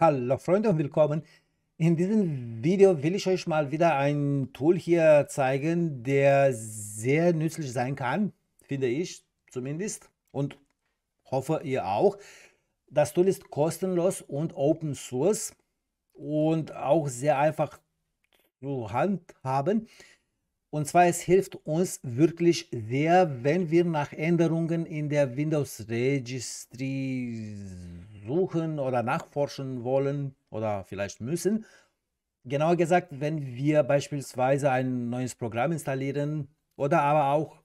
Hallo Freunde und willkommen. In diesem Video will ich euch mal wieder ein Tool hier zeigen, der sehr nützlich sein kann, finde ich zumindest und hoffe ihr auch. Das Tool ist kostenlos und Open Source und auch sehr einfach zu handhaben. Und zwar, es hilft uns wirklich sehr, wenn wir nach Änderungen in der Windows Registry suchen oder nachforschen wollen oder vielleicht müssen. Genauer gesagt, wenn wir beispielsweise ein neues Programm installieren oder aber auch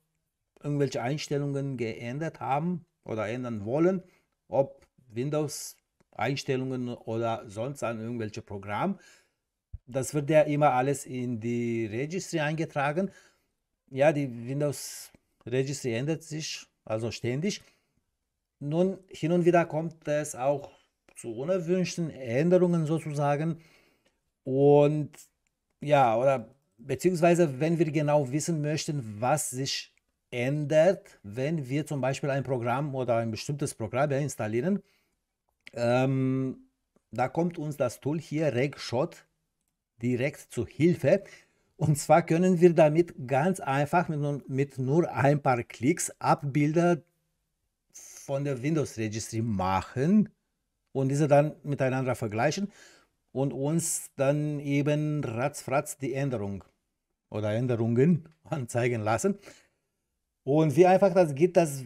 irgendwelche Einstellungen geändert haben oder ändern wollen, ob Windows-Einstellungen oder sonst an irgendwelche Programm, das wird ja immer alles in die Registry eingetragen. Ja, die Windows Registry ändert sich also ständig. Nun, hin und wieder kommt es auch zu unerwünschten Änderungen sozusagen. Und ja, oder beziehungsweise wenn wir genau wissen möchten, was sich ändert, wenn wir zum Beispiel ein Programm oder ein bestimmtes Programm installieren, ähm, da kommt uns das Tool hier RegShot direkt zu Hilfe. Und zwar können wir damit ganz einfach mit, mit nur ein paar Klicks Abbilder von der Windows Registry machen und diese dann miteinander vergleichen und uns dann eben ratzfratz die Änderung oder Änderungen anzeigen lassen. Und wie einfach das geht, das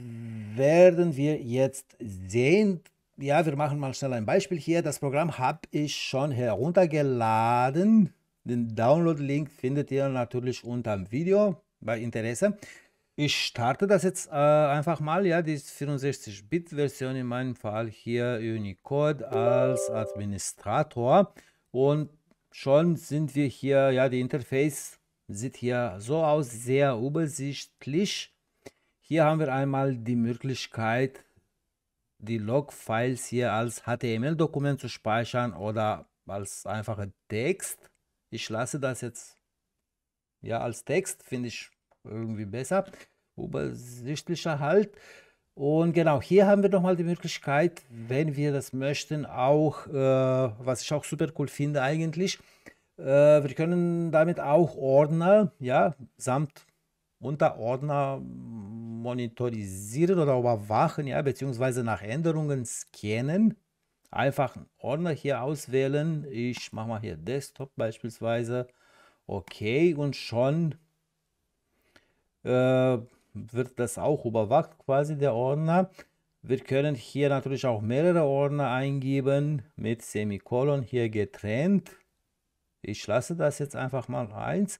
werden wir jetzt sehen. Ja, wir machen mal schnell ein Beispiel hier. Das Programm habe ich schon heruntergeladen. Den Download-Link findet ihr natürlich unter dem Video bei Interesse. Ich starte das jetzt äh, einfach mal, ja, die 64-Bit-Version in meinem Fall hier Unicode als Administrator und schon sind wir hier, ja, die Interface sieht hier so aus, sehr übersichtlich. Hier haben wir einmal die Möglichkeit, die Log-Files hier als HTML-Dokument zu speichern oder als einfacher Text. Ich lasse das jetzt ja als Text, finde ich irgendwie besser, übersichtlicher halt. Und genau, hier haben wir nochmal die Möglichkeit, wenn wir das möchten, auch, äh, was ich auch super cool finde eigentlich, äh, wir können damit auch Ordner, ja, samt Unterordner monitorisieren oder überwachen, ja, beziehungsweise nach Änderungen scannen. Einfach einen Ordner hier auswählen. Ich mache mal hier Desktop beispielsweise. Okay, und schon äh, wird das auch überwacht, quasi der Ordner. Wir können hier natürlich auch mehrere Ordner eingeben mit Semikolon hier getrennt. Ich lasse das jetzt einfach mal eins.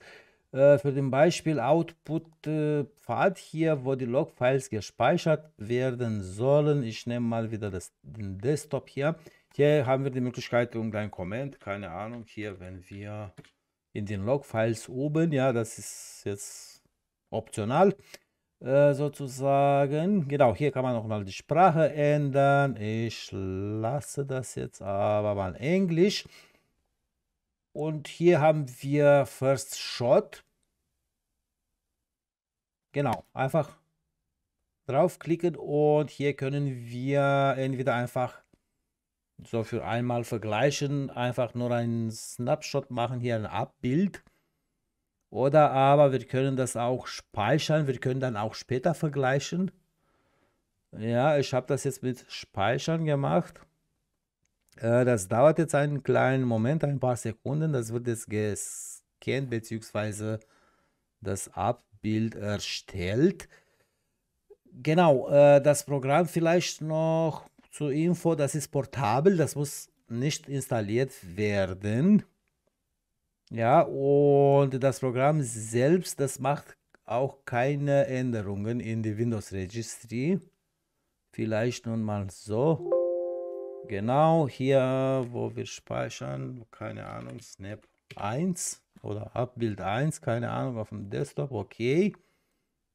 Äh, für den Beispiel Output-Pfad hier, wo die Logfiles gespeichert werden sollen. Ich nehme mal wieder das, den Desktop hier. Hier haben wir die Möglichkeit, irgendein Comment, keine Ahnung, hier, wenn wir in den Logfiles oben, ja, das ist jetzt optional äh, sozusagen. Genau, hier kann man mal die Sprache ändern. Ich lasse das jetzt aber mal Englisch. Und hier haben wir First Shot. Genau, einfach draufklicken und hier können wir entweder einfach so für einmal vergleichen, einfach nur einen Snapshot machen, hier ein Abbild oder aber wir können das auch speichern, wir können dann auch später vergleichen. Ja, ich habe das jetzt mit Speichern gemacht. Äh, das dauert jetzt einen kleinen Moment, ein paar Sekunden. Das wird jetzt gescannt bzw. das Abbild erstellt. Genau, äh, das Programm vielleicht noch zur Info, das ist portabel, das muss nicht installiert werden. Ja, und das Programm selbst, das macht auch keine Änderungen in die Windows Registry. Vielleicht nun mal so. Genau hier, wo wir speichern, keine Ahnung, Snap 1 oder Abbild 1, keine Ahnung, auf dem Desktop, okay.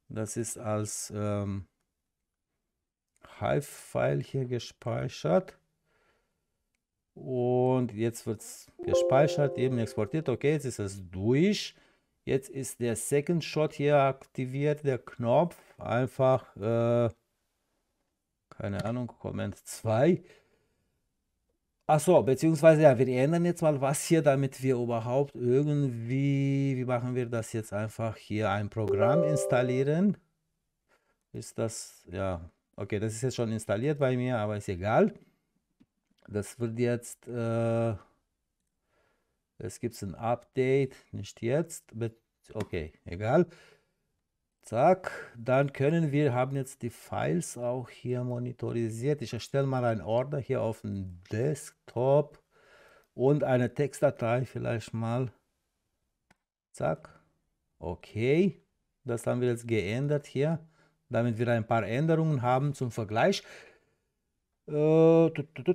Das ist als ähm, Hive-File hier gespeichert. Und jetzt wird es gespeichert, eben exportiert. Okay, jetzt ist es durch. Jetzt ist der Second Shot hier aktiviert, der Knopf. Einfach, äh, keine Ahnung, Comment 2. Achso, beziehungsweise, ja, wir ändern jetzt mal was hier, damit wir überhaupt irgendwie, wie machen wir das jetzt einfach hier, ein Programm installieren. Ist das, ja, okay, das ist jetzt schon installiert bei mir, aber ist egal. Das wird jetzt, äh, es gibt ein Update, nicht jetzt, okay, egal. Zack, dann können wir, haben jetzt die Files auch hier monitorisiert. Ich erstelle mal einen Ordner hier auf dem Desktop und eine Textdatei vielleicht mal. Zack, okay, das haben wir jetzt geändert hier, damit wir ein paar Änderungen haben zum Vergleich. Äh,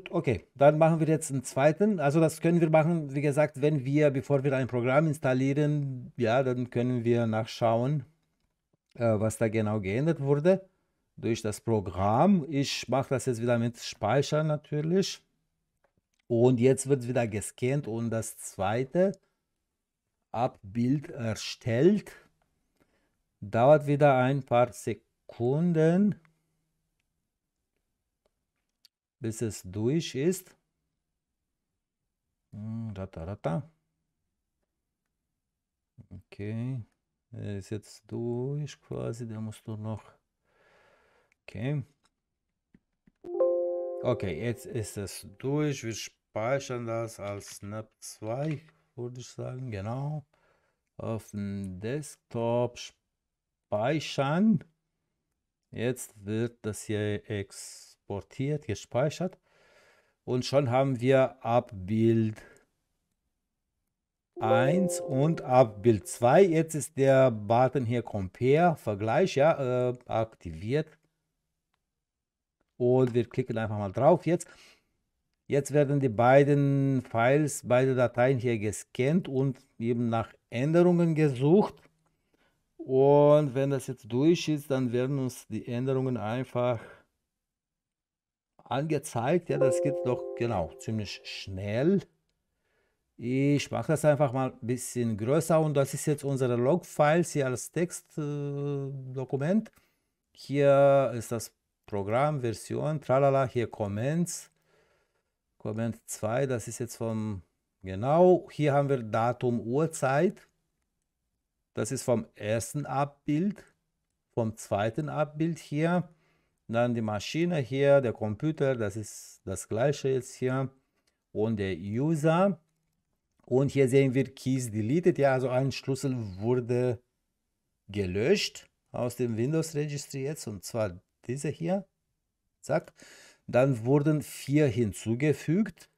okay, dann machen wir jetzt einen zweiten. Also das können wir machen, wie gesagt, wenn wir, bevor wir ein Programm installieren, ja, dann können wir nachschauen, äh, was da genau geändert wurde durch das Programm. Ich mache das jetzt wieder mit Speichern natürlich. Und jetzt wird wieder gescannt und das zweite Abbild erstellt. Dauert wieder ein paar Sekunden bis es durch ist. Ratarata. Hm, okay. Er ist jetzt durch quasi, der musst du noch. Okay. Okay, jetzt ist es durch. Wir speichern das als Snap 2, würde ich sagen, genau. Auf dem Desktop speichern. Jetzt wird das hier ex exportiert, gespeichert und schon haben wir Abbild 1 und Abbild 2. Jetzt ist der Button hier Compare, Vergleich, ja, äh, aktiviert. Und wir klicken einfach mal drauf jetzt. Jetzt werden die beiden Files, beide Dateien hier gescannt und eben nach Änderungen gesucht. Und wenn das jetzt durch ist, dann werden uns die Änderungen einfach angezeigt. Ja, das geht doch genau ziemlich schnell. Ich mache das einfach mal ein bisschen größer und das ist jetzt unsere log hier als Textdokument. Äh, hier ist das Programm, Version, tralala, hier Comments. Comment 2, das ist jetzt vom, genau, hier haben wir Datum, Uhrzeit. Das ist vom ersten Abbild, vom zweiten Abbild hier. Dann die Maschine hier, der Computer, das ist das gleiche jetzt hier. Und der User. Und hier sehen wir Keys deleted. Ja, also ein Schlüssel wurde gelöscht aus dem Windows Registry jetzt. Und zwar dieser hier. Zack. Dann wurden vier hinzugefügt.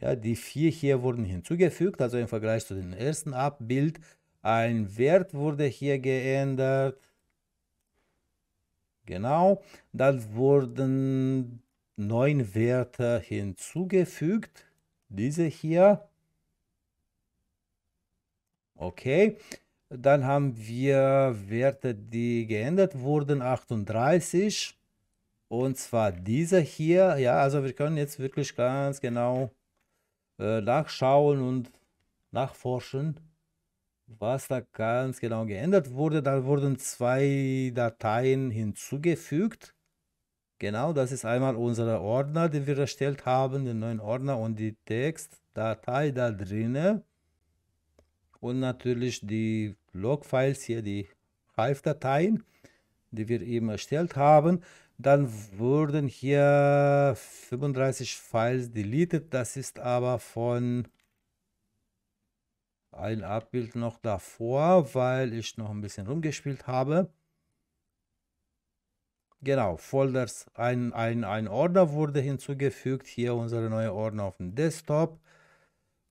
Ja, die vier hier wurden hinzugefügt, also im Vergleich zu dem ersten Abbild. Ein Wert wurde hier geändert. Genau, dann wurden neun Werte hinzugefügt. Diese hier. Okay, dann haben wir Werte, die geändert wurden, 38. Und zwar diese hier. Ja, also wir können jetzt wirklich ganz genau äh, nachschauen und nachforschen was da ganz genau geändert wurde. Da wurden zwei Dateien hinzugefügt. Genau, das ist einmal unser Ordner, den wir erstellt haben, den neuen Ordner und die Textdatei da drinnen. Und natürlich die Logfiles hier, die Hive-Dateien, die wir eben erstellt haben. Dann wurden hier 35 Files deleted. Das ist aber von ein Abbild noch davor, weil ich noch ein bisschen rumgespielt habe. Genau, Folders, ein, ein, ein Ordner wurde hinzugefügt, hier unsere neue Ordner auf dem Desktop.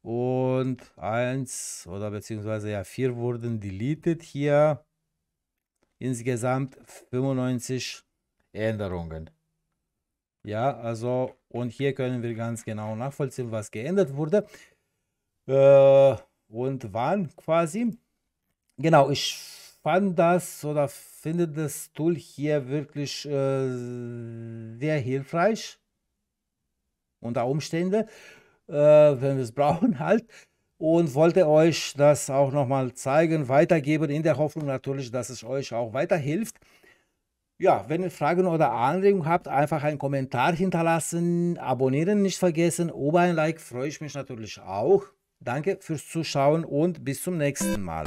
Und eins oder beziehungsweise ja vier wurden deleted hier. Insgesamt 95 Änderungen. Ja, also und hier können wir ganz genau nachvollziehen, was geändert wurde. Äh, und wann quasi. Genau, ich fand das oder finde das Tool hier wirklich äh, sehr hilfreich unter Umständen, äh, wenn wir es brauchen halt. Und wollte euch das auch nochmal zeigen, weitergeben, in der Hoffnung natürlich, dass es euch auch weiterhilft. Ja, wenn ihr Fragen oder Anregungen habt, einfach einen Kommentar hinterlassen, abonnieren nicht vergessen, oben ein Like, freue ich mich natürlich auch. Danke fürs Zuschauen und bis zum nächsten Mal.